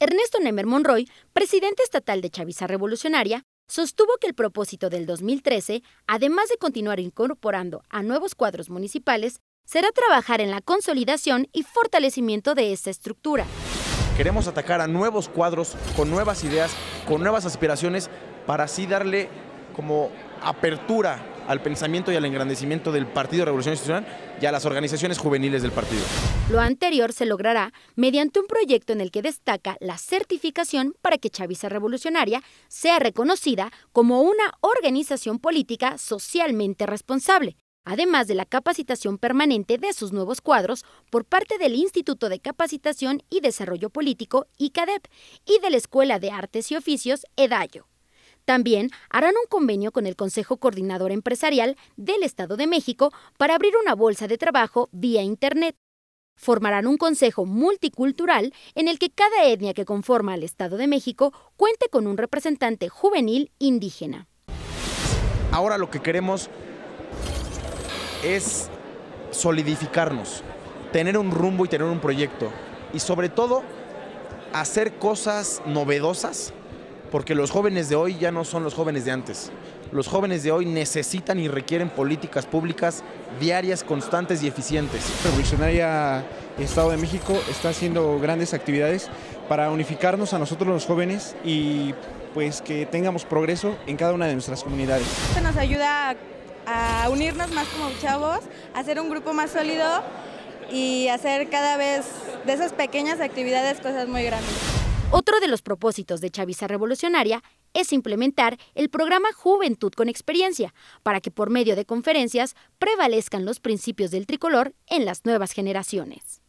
Ernesto Nemer Monroy, presidente estatal de Chaviza Revolucionaria, sostuvo que el propósito del 2013, además de continuar incorporando a nuevos cuadros municipales, será trabajar en la consolidación y fortalecimiento de esta estructura. Queremos atacar a nuevos cuadros, con nuevas ideas, con nuevas aspiraciones, para así darle como apertura al pensamiento y al engrandecimiento del Partido Revolución Institucional y a las organizaciones juveniles del partido. Lo anterior se logrará mediante un proyecto en el que destaca la certificación para que Chaviza Revolucionaria sea reconocida como una organización política socialmente responsable además de la capacitación permanente de sus nuevos cuadros por parte del Instituto de Capacitación y Desarrollo Político, ICADEP, y de la Escuela de Artes y Oficios, EDAYO. También harán un convenio con el Consejo Coordinador Empresarial del Estado de México para abrir una bolsa de trabajo vía Internet. Formarán un consejo multicultural en el que cada etnia que conforma al Estado de México cuente con un representante juvenil indígena. Ahora lo que queremos es solidificarnos, tener un rumbo y tener un proyecto y sobre todo hacer cosas novedosas porque los jóvenes de hoy ya no son los jóvenes de antes. Los jóvenes de hoy necesitan y requieren políticas públicas diarias, constantes y eficientes. Revolucionaria Estado de México está haciendo grandes actividades para unificarnos a nosotros los jóvenes y pues que tengamos progreso en cada una de nuestras comunidades. Esto nos ayuda a unirnos más como chavos, a ser un grupo más sólido y hacer cada vez de esas pequeñas actividades cosas muy grandes. Otro de los propósitos de Chaviza Revolucionaria es implementar el programa Juventud con Experiencia, para que por medio de conferencias prevalezcan los principios del tricolor en las nuevas generaciones.